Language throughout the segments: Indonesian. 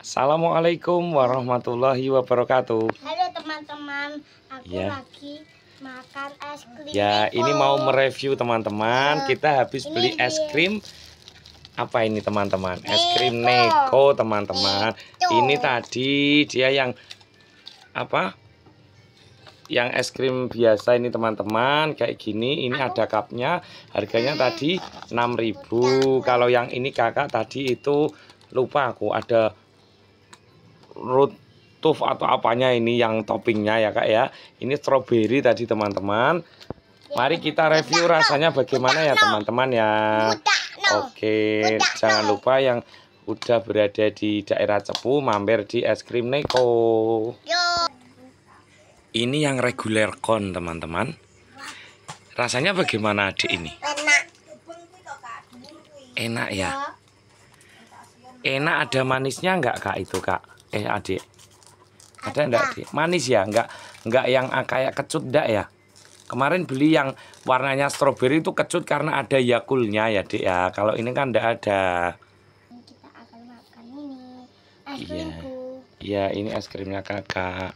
Assalamualaikum warahmatullahi wabarakatuh. Halo teman-teman, aku ya. lagi makan es krim. Ya, Eko. ini mau mereview teman-teman. Iya. Kita habis ini beli es krim apa ini teman-teman? Es krim Neko teman-teman. Ini tadi dia yang apa? Yang es krim biasa ini teman-teman kayak gini. Ini ada cupnya. Harganya hmm. tadi 6.000. Kalau yang ini kakak tadi itu lupa aku ada root atau apanya ini yang toppingnya ya kak ya ini stroberi tadi teman-teman ya, mari kita review rasanya bagaimana ya teman-teman ya oke jangan lupa yang udah berada di daerah Cepu mampir di es krim Neko ini yang reguler kon teman-teman rasanya bagaimana adik ini enak ya enak ada manisnya enggak kak itu kak eh adik ada enggak adik manis ya enggak enggak yang ah, kayak kecut enggak ya kemarin beli yang warnanya stroberi itu kecut karena ada yakulnya ya dek ya kalau ini kan enggak ada kita iya iya ini es krimnya kakak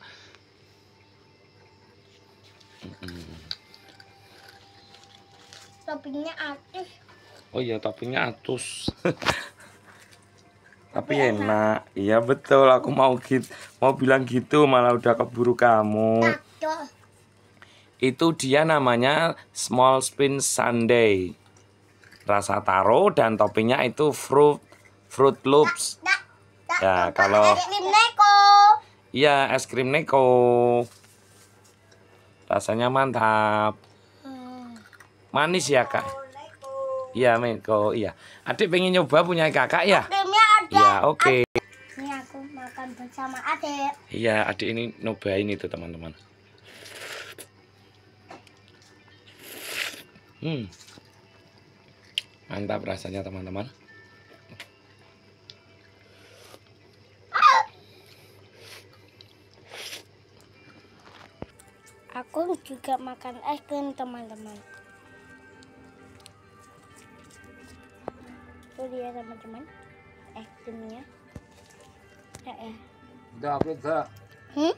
toppingnya atus oh iya toppingnya atus tapi enak. enak. Iya betul, aku mau gitu, mau bilang gitu malah udah keburu kamu. Itu dia namanya small spin sunday Rasa taro dan toppingnya itu fruit fruit loops. Nah, nah, nah, ya, kalau es Iya, es krim neko. Rasanya mantap. Hmm. Manis ya, Kak? Iya, Meko. Iya. Adik pengen nyoba punya kakak ya? Ya, oke. Okay. Ini aku makan bersama adik. Iya, adik ini nobain itu teman-teman. Hmm. Mantap rasanya teman-teman. Aku juga makan es krim teman-teman. Itu dia teman-teman eh ya eh, udah hmm?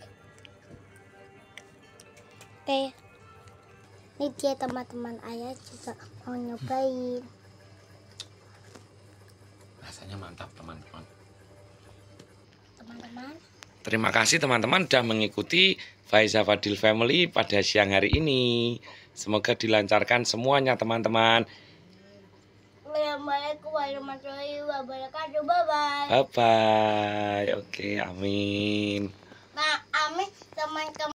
oke ini dia teman-teman ayah juga mau nyobain rasanya mantap teman-teman teman-teman Terima kasih teman-teman sudah mengikuti Faiza Fadil Family pada siang hari ini. Semoga dilancarkan semuanya teman-teman. Assalamualaikum warahmatullahi wabarakatuh. Bye bye. Bye bye. Oke, okay, amin. Nah, amin teman-teman.